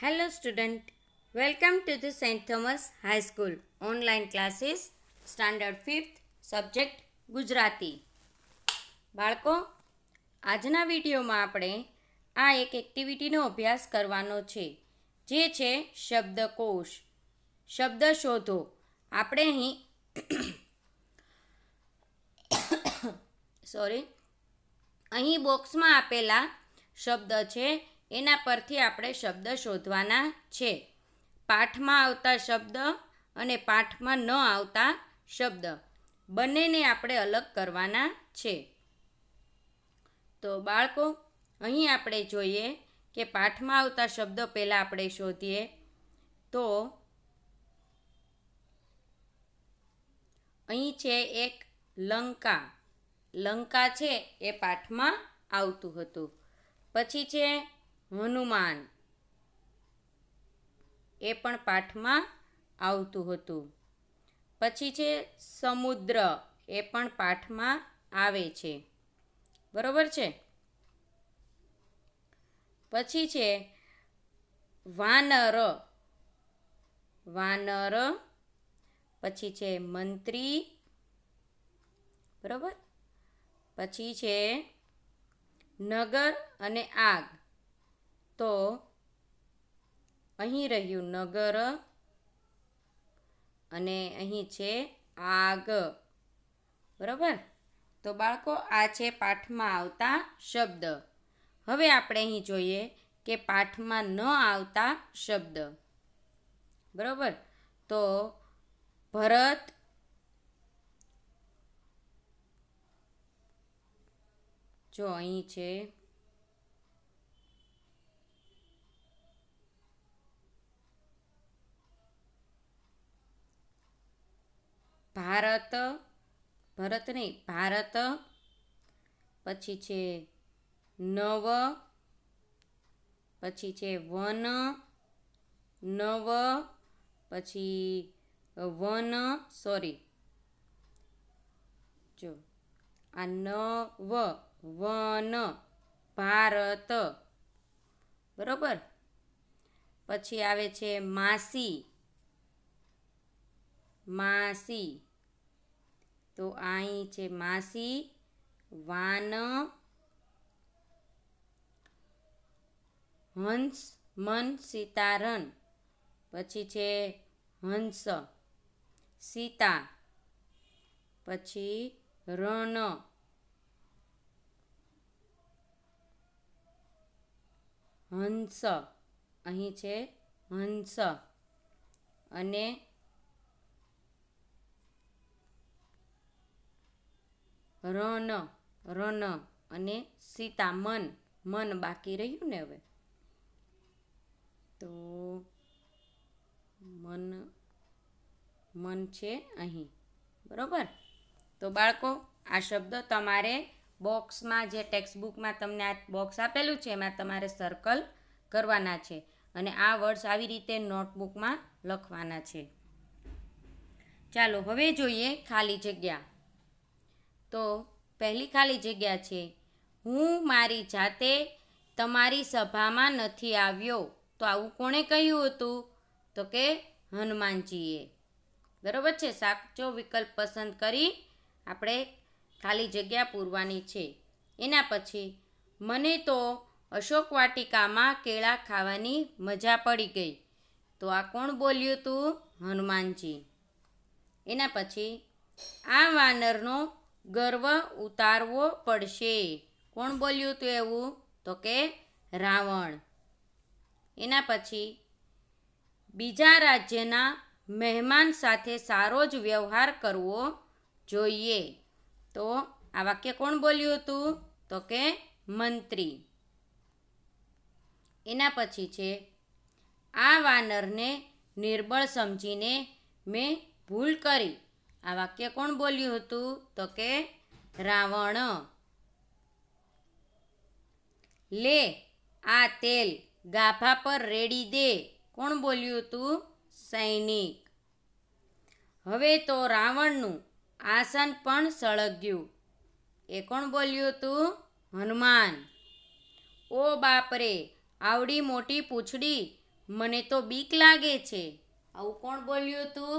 hello student welcome to the saint Thomas high school online classes standard fifth subject Gujarati બાળકો આજના વિડીયોમાં આપણે આ એક એક્ટિવિટીનો અભ્યાસ કરવાનો છે જે છે શબ્દકોશ શબ્દ શોધો આપણે અહીં સોરી અહીં બોક્સમાં આપેલા શબ્દ છે એના પરથી આપણે શબ્દ શોધવાના છે પાઠમાં આવતા શબ્દ અને પાઠમાં ન આવતા શબ્દ બંનેને આપણે અલગ કરવાના છે તો બાળકો અહીં આપણે જોઈએ કે પાઠમાં આવતા શબ્દ પહેલાં આપણે શોધીએ તો અહીં છે એક લંકા લંકા છે એ પાઠમાં આવતું હતું પછી છે હનુમાન એ પણ પાઠમાં આવતું હતું પછી છે સમુદ્ર એ પણ પાઠમાં આવે છે બરોબર છે પછી છે વાનર વાનર પછી છે મંત્રી બરોબર પછી છે નગર અને આગ તો અહીં રહ્યું નગર અને અહીં છે આગ બરાબર તો બાળકો આ છે પાઠમાં આવતા શબ્દ હવે આપણે અહીં જોઈએ કે પાઠમાં ન આવતા શબ્દ બરાબર તો ભરત જો અહીં છે ભારત ભરત નહીં ભારત પછી છે નવ પછી છે વન નવ પછી વન સોરી જો આ નવ વન ભારત બરોબર પછી આવે છે માસી માસી તો અહીં છે માસી વાન હંસ મન સીતારણ પછી છે હંસ સીતા પછી રણ હંસ અહીં છે હંસ અને રન રન અને સીતા મન મન બાકી રહ્યું ને હવે તો મન મન છે અહીં બરાબર તો બાળકો આ શબ્દ તમારે બોક્સમાં જે ટેક્સ્ટબુકમાં તમને આ બોક્સ આપેલું છે એમાં તમારે સર્કલ કરવાના છે અને આ વર્ડ્સ આવી રીતે નોટબુકમાં લખવાના છે ચાલો હવે જોઈએ ખાલી જગ્યા તો પહેલી ખાલી જગ્યા છે હું મારી જાતે તમારી સભામાં નથી આવ્યો તો આવું કોણે કહ્યું હતું તો કે હનુમાનજીએ બરાબર છે સાચો વિકલ્પ પસંદ કરી આપણે ખાલી જગ્યા પૂરવાની છે એના પછી મને તો અશોક વાટિકામાં કેળા ખાવાની મજા પડી ગઈ તો આ કોણ બોલ્યું હતું હનુમાનજી એના પછી આ વાનરનો ગર્વ ઉતારવો પડશે કોણ બોલ્યું હતું એવું તો કે રાવણ એના પછી બીજા રાજ્યના મહેમાન સાથે સારો જ વ્યવહાર કરવો જોઈએ તો આ વાક્ય કોણ બોલ્યું હતું તો કે મંત્રી એના પછી છે આ વાનરને નિર્બળ સમજીને મેં ભૂલ કરી આ વાક્ય કોણ બોલ્યું હતું તો કે રાવણ લે આ તેલ ગાભા પર રેડી દે કોણ બોલ્યું હતું સૈનિક હવે તો રાવણનું આસન પણ સળગ્યું એ કોણ બોલ્યું હતું હનુમાન ઓ બાપરે આવડી મોટી પૂછડી મને તો બીક લાગે છે આવું કોણ બોલ્યું હતું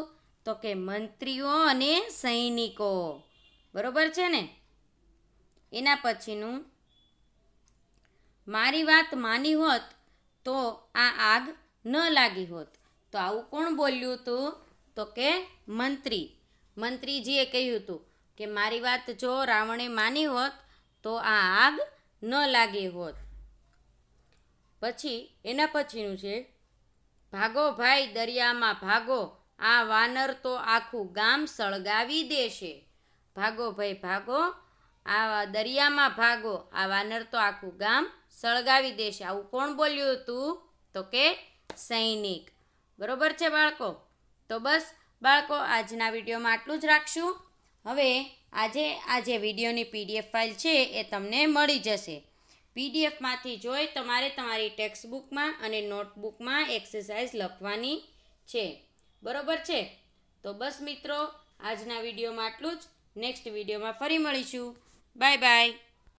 તો કે મંત્રીઓ અને સૈનિકો બરોબર છે ને એના પછીનું મારી વાત માની હોત તો આ આગ ન લાગી હોત તો આવું કોણ બોલ્યું હતું તો કે મંત્રી મંત્રીજીએ કહ્યું હતું કે મારી વાત જો રાવણે માની હોત તો આ આગ ન લાગી હોત પછી એના પછીનું છે ભાગો ભાઈ દરિયામાં ભાગો આ વાનર તો આખું ગામ સળગાવી દેશે ભાગો ભાઈ ભાગો આ દરિયામાં ભાગો આ વાનર તો આખું ગામ સળગાવી દેશે આવું કોણ બોલ્યું હતું તો કે સૈનિક બરોબર છે બાળકો તો બસ બાળકો આજના વિડીયોમાં આટલું જ રાખશું હવે આજે આજે જે વિડીયોની પીડીએફ ફાઇલ છે એ તમને મળી જશે પીડીએફમાંથી જોઈ તમારે તમારી ટેક્સ્ટબુકમાં અને નોટબુકમાં એક્સરસાઇઝ લખવાની છે બરોબર છે તો બસ મિત્રો આજના વિડીયોમાં આટલું જ નેક્સ્ટ વિડીયોમાં ફરી મળીશું બાય બાય